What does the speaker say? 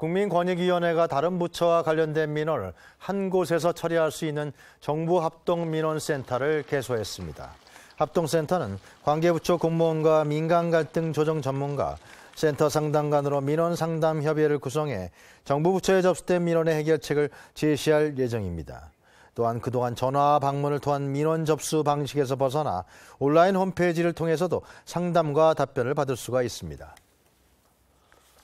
국민권익위원회가 다른 부처와 관련된 민원을 한 곳에서 처리할 수 있는 정부 합동 민원센터를 개소했습니다. 합동센터는 관계부처 공무원과 민간 갈등 조정 전문가, 센터 상담관으로 민원 상담 협의회를 구성해 정부 부처에 접수된 민원의 해결책을 제시할 예정입니다. 또한 그동안 전화 방문을 통한 민원 접수 방식에서 벗어나 온라인 홈페이지를 통해서도 상담과 답변을 받을 수가 있습니다.